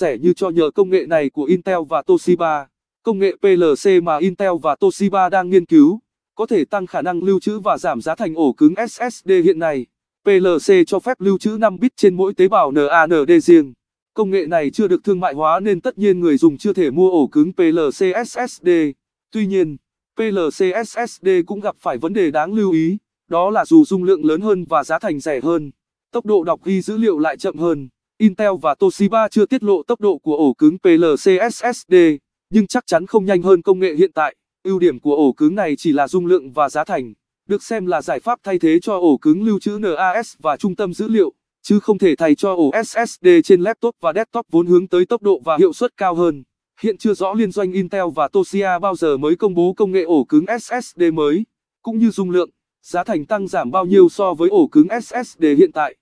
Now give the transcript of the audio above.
rẻ như cho nhờ công nghệ này của Intel và Toshiba. Công nghệ PLC mà Intel và Toshiba đang nghiên cứu có thể tăng khả năng lưu trữ và giảm giá thành ổ cứng SSD hiện nay. PLC cho phép lưu trữ 5 bit trên mỗi tế bào NAND riêng. Công nghệ này chưa được thương mại hóa nên tất nhiên người dùng chưa thể mua ổ cứng PLC SSD. Tuy nhiên, PLC SSD cũng gặp phải vấn đề đáng lưu ý, đó là dù dung lượng lớn hơn và giá thành rẻ hơn, tốc độ đọc ghi dữ liệu lại chậm hơn. Intel và Toshiba chưa tiết lộ tốc độ của ổ cứng PLC SSD, nhưng chắc chắn không nhanh hơn công nghệ hiện tại. Ưu điểm của ổ cứng này chỉ là dung lượng và giá thành, được xem là giải pháp thay thế cho ổ cứng lưu trữ NAS và trung tâm dữ liệu, chứ không thể thay cho ổ SSD trên laptop và desktop vốn hướng tới tốc độ và hiệu suất cao hơn. Hiện chưa rõ liên doanh Intel và Toshiba bao giờ mới công bố công nghệ ổ cứng SSD mới, cũng như dung lượng, giá thành tăng giảm bao nhiêu so với ổ cứng SSD hiện tại.